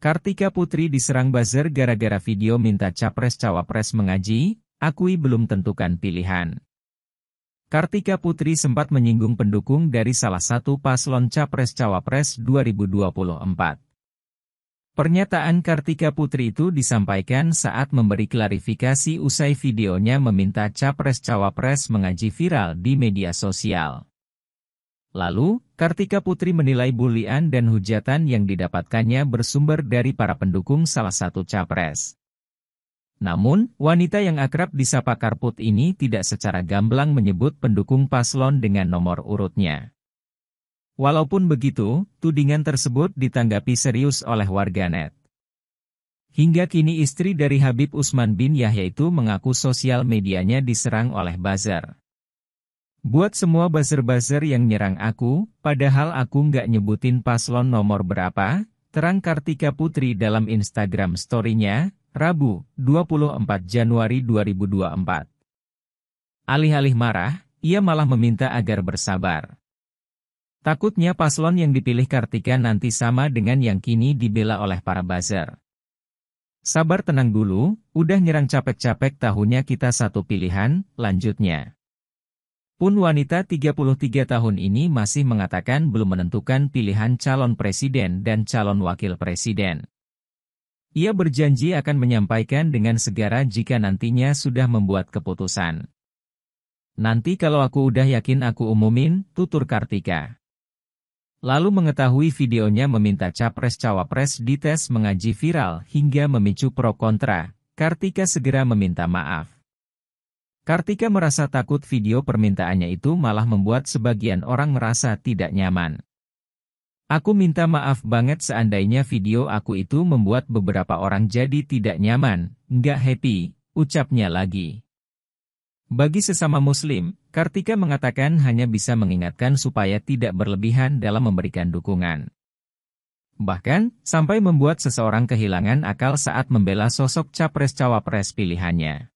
Kartika Putri diserang buzzer gara-gara video minta capres-cawapres mengaji, akui belum tentukan pilihan. Kartika Putri sempat menyinggung pendukung dari salah satu paslon capres-cawapres 2024. Pernyataan Kartika Putri itu disampaikan saat memberi klarifikasi usai videonya meminta capres-cawapres mengaji viral di media sosial. Lalu, Kartika Putri menilai bulian dan hujatan yang didapatkannya bersumber dari para pendukung salah satu capres. Namun, wanita yang akrab disapa Karput ini tidak secara gamblang menyebut pendukung paslon dengan nomor urutnya. Walaupun begitu, tudingan tersebut ditanggapi serius oleh warganet. Hingga kini istri dari Habib Usman bin Yahya itu mengaku sosial medianya diserang oleh buzzer. Buat semua buzzer-buzzer yang nyerang aku, padahal aku nggak nyebutin paslon nomor berapa, terang Kartika Putri dalam Instagram story-nya, Rabu, 24 Januari 2024. Alih-alih marah, ia malah meminta agar bersabar. Takutnya paslon yang dipilih Kartika nanti sama dengan yang kini dibela oleh para buzzer. Sabar tenang dulu, udah nyerang capek-capek tahunya kita satu pilihan, lanjutnya. Pun wanita 33 tahun ini masih mengatakan belum menentukan pilihan calon presiden dan calon wakil presiden. Ia berjanji akan menyampaikan dengan segera jika nantinya sudah membuat keputusan. Nanti kalau aku udah yakin aku umumin, tutur Kartika. Lalu mengetahui videonya meminta capres-cawapres dites mengaji viral hingga memicu pro kontra, Kartika segera meminta maaf. Kartika merasa takut video permintaannya itu malah membuat sebagian orang merasa tidak nyaman. Aku minta maaf banget seandainya video aku itu membuat beberapa orang jadi tidak nyaman, nggak happy, ucapnya lagi. Bagi sesama muslim, Kartika mengatakan hanya bisa mengingatkan supaya tidak berlebihan dalam memberikan dukungan. Bahkan, sampai membuat seseorang kehilangan akal saat membela sosok capres-cawapres pilihannya.